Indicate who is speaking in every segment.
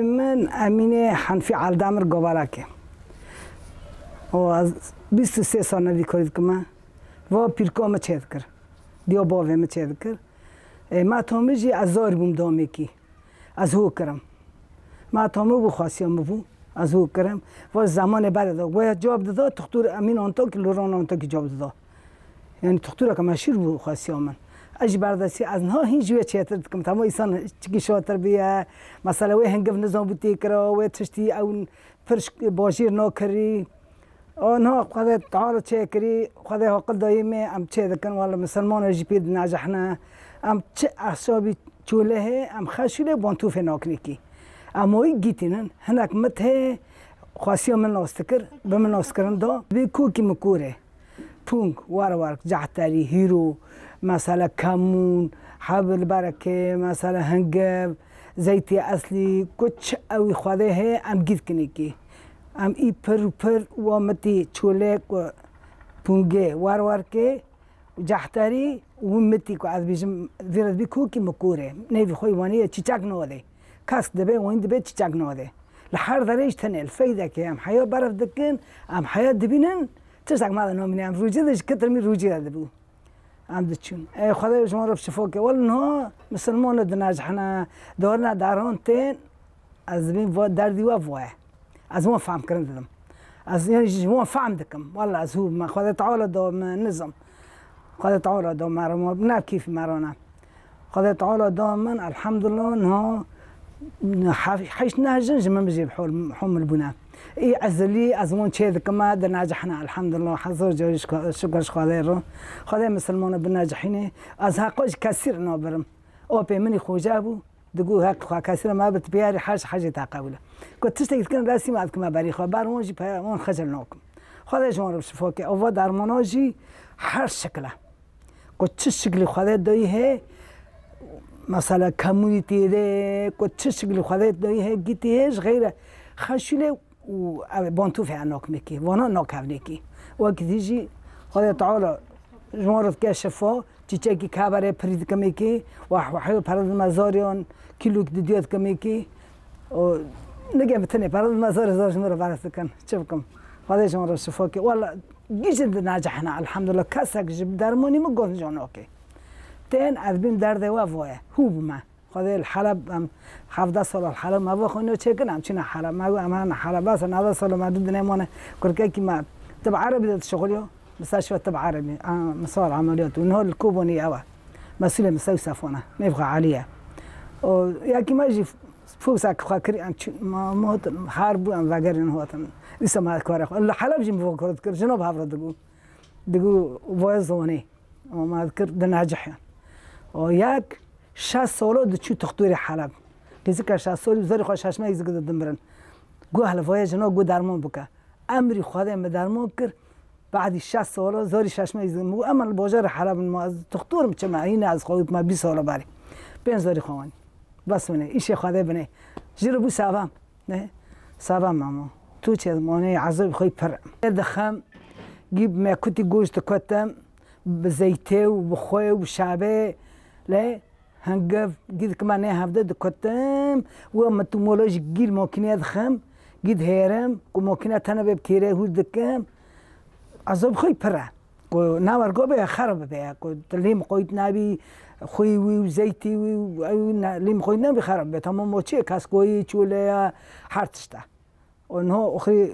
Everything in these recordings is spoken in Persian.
Speaker 1: من امین حنفی الدمر گوارکم و از 23 سال دیکارید که من و پیرکام چید کرد دیا باوه ما چید ما تومیجی از زاری بوم دامی کی از هو کرم ما تومو خواستی هم بو از هو کرم و زمان بعد دا باید جاب دادا تختور امین آنتا که لوران آنتا که جاب دادا یعنی تختور که مشیر بو خواستی من اجبرداشی از نه هیچ جوی چیت دکم تمام ایسان چکی شو تربیه مثلا وی هنگف نزام بودی کرا وی تشتی اون فرش باجیر نکری آن ها خدا تعال چه کری خدا حق دایمه ام چه دکن والا مسلمان جیپید نجحنا ام چه احسابی چوله ام خشوله بانتوف ناکنیکی اما ای گیتینن هنک مته خاصی من ناستکر به من ناستکرن دا به کوکی مکوره پونک وار وار جعتری هیرو مثلا كمون حبر بركه مثلا هنجاب زيت اصلي كوتش او خده هي ام جيت كنيكي ام اي پر پر ومتي چوله کو پونگه وار وار که جحتری ومتی کو از بیشم زیرت بی کوکی مکوره نیوی خوی وانیه چیچک نواده کس دبه وان دبه چیچک نواده لحر دريش تنل فايدة كي أم حياة برف دكين أم حياة دبينن تسعك ماذا نومني أم روجي دش كتر من روجي دبو عند تشون اي خذي وش مربش شفوك ولن هو مسلمون دناج احنا دورنا دارون تين ازمين بو دار دي وافوا از مو فهم كرن دم از يعني مو فهم دكم والله از هو ما خداي تعول دو نظام خداي تعول دو مرمو بنا كيف مرونا خداي تعول دو من الحمد لله انه حيش نهجن جمم مجيب حول حوم البنات ای عزلی از اون چه دکمه در نجحنا الحمدلله حضور جاری شکرش خواده رو خواده مسلمان به نجحینه از حقاش کسیر نابرم او پیمنی خوجه بود دگو حق خواه کسیر ما بت بیاری حج حج تقبله گفت تشتی کن رسی ماد کمه بری خواه بر اونجی پیرامون خجل ناکم خدا جوان رو شفا که او درماناجی هر شکله گفت چه شکلی خدا دایی مثلا کمیتی ده گفت چه شکلی خدا دایی گیتی هیچ غیره خشوله وبان توفي عناك مكي وانا ناك هفنكي وقت ديجي خدا تعالى جمارت كشفا تيجي كابر بريد كميكي وحوحي برد مزاريان كيلوك ديديات كميكي و نگه بتنه برد مزار زارش مرا برست کن چه بکم خدا شما رو شفا که والا گیجند نجحنا الحمدلله کسک جب درمونی مگون جاناکه تین از بین درده و وایه هوب من خدای حلب هم 17 سال حلب ما بخونه چه کنم چی نه حلب ما گفتم من حلب است 90 سال محدود نمونه کرکه کی ما تبع عربي بدات شغلي مستشفى تبع عربي صار اه، عمليات ونهار الكوبوني اوا مسؤول مستوصف وانا ما يبغى عليها يا كي ما يجي فوسك خاكر ان ما موت حرب ان وگر ان هوتن لسه ما كوره الا حلب جيم بفكر تذكر جنوب هافر دقو دقو فويزوني وما اذكر ده ناجح وياك شش سال د چی تختور حلب دیزی که شش سال بزاری خواه ششمه ایزی که دادن برن گو حلفای جنا گو درمان بکه امری خواده می درمان کرد بعدی شش سالا زاری ششمه ایزی مو امر بازار حلب ما از تختورم چه معینه از خواهد ما 20 سال بری پنج زاری خوانی. بس منه ایش خواده بنه چرا بو سوام نه سوام ماما تو چه مانه عذاب خوی پر دخم گیب مکوتی گوشت کتم بزیته و بخوی و شعبه لی گید که من هفته، کتام و و تو دکتم گیر مکینه گید گید قد هیرم وممکن به کیره هو دکم، عذاب خوی پره، کو نوار گو به خراب بده کو لیم قوید نبی خوی و زیتی و لیم خوید نبی خراب به تمام ما کس کوی چوله هر تشتا اونها اخری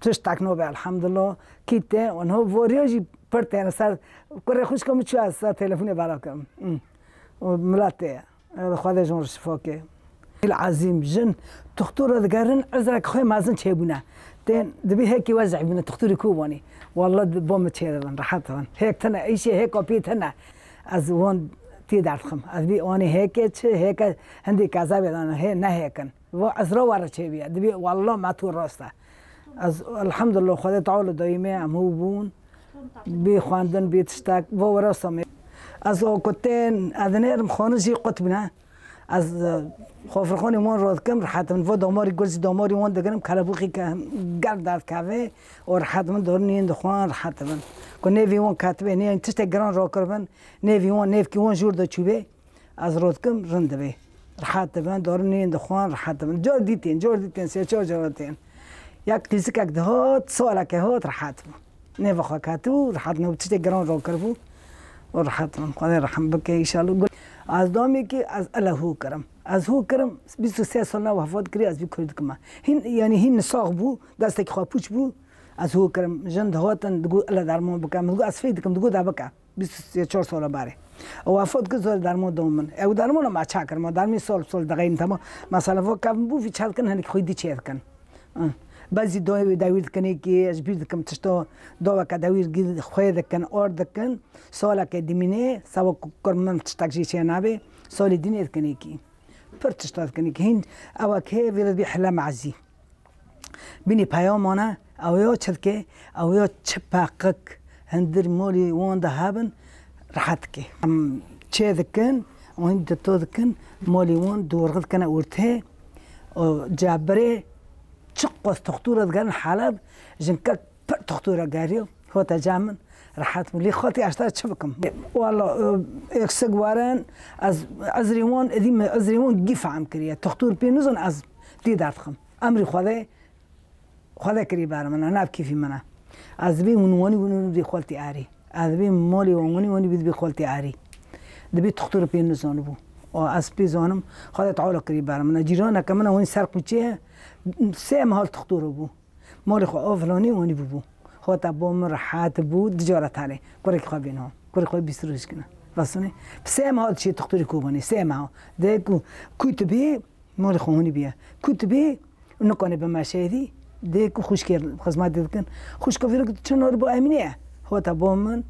Speaker 1: تش تکنو به الحمدلله کیته اونها وریاجی پرتن سر کره خوش کم چه از تلفن برا کم وملاتي خوذا جون رشفوكي العظيم جن هذا ذكرن أزرق خوي مازن تشيبونا تين دبي هيك يوزع من تخطور كوبوني والله بوم تشيرن راحت هيك تنا أي شيء هيك وبي تنا از وون تي دارخم از بي واني هيك هيك عندي كذا بيدان هي نه هيكن وأزرق ورا تشيبيا دبي والله ما تو راسته از الحمد لله خوذا تعول دايما هم هو بون تشتاك و ورا سمي از آکتن ادنر زی قطب نه از خافرخان ایمان راد کم من و داماری گرز داماری ایمان دگرم کلبوخی که گرد درد کوه و دارو نین دخوان خوان من که نیوی ایمان کتبه نیند تشت گران را کربن نیوی نیف که اون جور دا چوبه از راد کم رنده من دارو نین دخوان خوان من، جار دیتین جار دیتین سیا چار دیتین یک قیزی که دهات ساله که هات من نیوی خواه کتو حتما تشت گران را کربو و رحمت خدا رحم بکه ایشالله گل از دامی که از الله کرم از هو کرم 23 سال نه وفات کری از بی کرد کما هین یعنی هین ساق بو دست که خاپوچ بو از هو کرم جند هاتن دگو الله درمان بکم دگو از فید کم دگو دا 24 سال باره او وفات که زور درمان دومن او درمان ما چا کرم درمی سال سال دقیقیم تما مثلا فا کم بو فی چل کن هنک خوی دی چیر کن بعضی دوای داویر کنی که اش بیر دکم تشتو دوا که داویر گیر خوی دکن اور دکن سالا که دیمینه سوا کرمم تشتک جیشه نابه سالی دینه کنی که پر تشتو کنی که هند او که ویرد بی حلم عزی بینی پیامانه او یا چد که او یا چپاقک هندر موری وان ده هابن راحت که چه دکن وان دتو دکن مولی وان دورغد کنه ورته جابره تشقص تخطورة قرن حلب پر تختور قاريو هو تجامن راحت ملي خاطي عشتا تشبكم والله اكسق وارن از از ازريون از ريوان قيف عم كريا تخطور بينوزن از دي دارتخم امري خذي خذي كري بارم انا ناب كيفي من از بي ونواني ونو دی خالتی عاری از بی مولی ونونی بی بدي خالتي اري دبي تختور بينوزن بو و از بي زانم خذي تعالى كري بر من جيرانا كمان اون سر سه مال تختورو بو مال خو اولانی وانی بو بو خاطب با بود تجارت هره کاری خو بینه بینام خو بیست روش کنه راستونه سه مال چی تختوری کوبانی سه مال ده کتبی کتبه مال بیه بیا کتبه نکنه به مشهدی ده کو خوش کرد خدمت کن خوش کافی رو چون رو با امنیه خاطب با من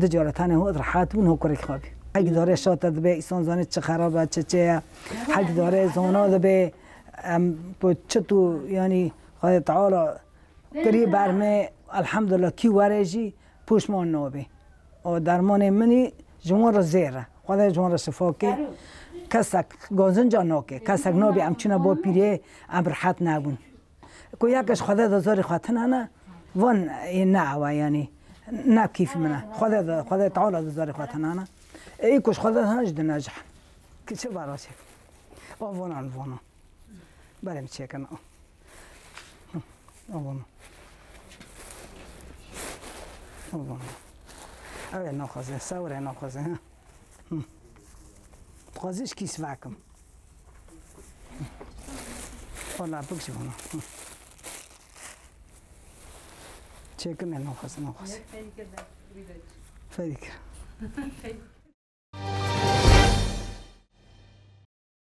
Speaker 1: تجارت هنه هو راحت بود نه کاری خوابی اگه داره شاتر به ایسان زانه چه خرابه چه چه حق داره زانا ده به چتو یعنی يعني خدا تعالی
Speaker 2: کری برمه
Speaker 1: الحمدلله کی ورجی پوشمان نابه و درمان منی جمع را زیره خدا جمع را صفا که کسک گازنجا ناکه کسک نابی همچنه با پیره هم راحت نبون که یکش خدا دازار خاطن نه وان نه و یعنی نه کیف منه خدا خدا تعالی دازار خاطن نه ای کش خدا هنج دنجح چه براشه وان الوانا വരച്ചേക്കണം أظن أظن أوي اوه ثورة نأخذ ها تغازيش كيس معكم والله بكش هنا تشيكنا نأخذ نأخذ فيك فيك